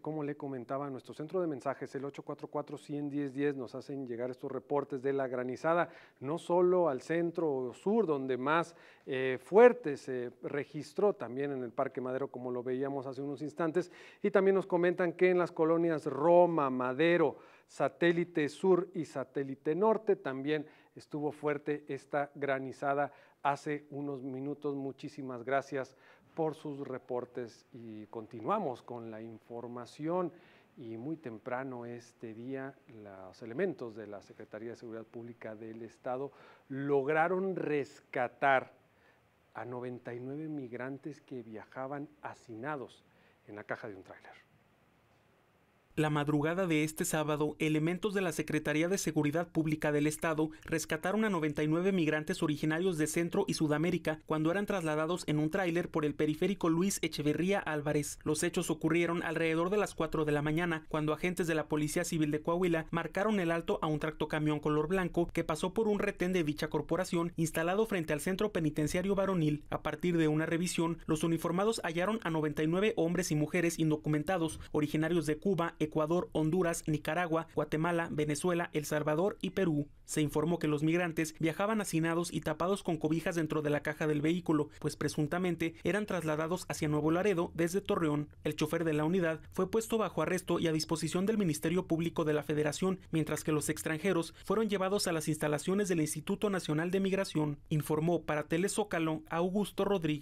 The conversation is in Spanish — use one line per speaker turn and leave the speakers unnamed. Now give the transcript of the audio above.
como le comentaba, nuestro centro de mensajes, el 844 110 nos hacen llegar estos reportes de la granizada, no solo al centro sur, donde más eh, fuerte se registró, también en el Parque Madero, como lo veíamos hace unos instantes, y también nos comentan que en las colonias Roma, Madero, satélite sur y satélite norte. También estuvo fuerte esta granizada hace unos minutos. Muchísimas gracias por sus reportes y continuamos con la información. Y muy temprano este día, los elementos de la Secretaría de Seguridad Pública del Estado lograron rescatar a 99 migrantes que viajaban hacinados en la caja de un tráiler.
La madrugada de este sábado, elementos de la Secretaría de Seguridad Pública del Estado rescataron a 99 migrantes originarios de Centro y Sudamérica cuando eran trasladados en un tráiler por el periférico Luis Echeverría Álvarez. Los hechos ocurrieron alrededor de las 4 de la mañana, cuando agentes de la Policía Civil de Coahuila marcaron el alto a un tractocamión color blanco que pasó por un retén de dicha corporación instalado frente al Centro Penitenciario Varonil. A partir de una revisión, los uniformados hallaron a 99 hombres y mujeres indocumentados, originarios de Cuba, Ecuador, Honduras, Nicaragua, Guatemala, Venezuela, El Salvador y Perú. Se informó que los migrantes viajaban hacinados y tapados con cobijas dentro de la caja del vehículo, pues presuntamente eran trasladados hacia Nuevo Laredo desde Torreón. El chofer de la unidad fue puesto bajo arresto y a disposición del Ministerio Público de la Federación, mientras que los extranjeros fueron llevados a las instalaciones del Instituto Nacional de Migración, informó para Telezócalo Augusto Rodríguez.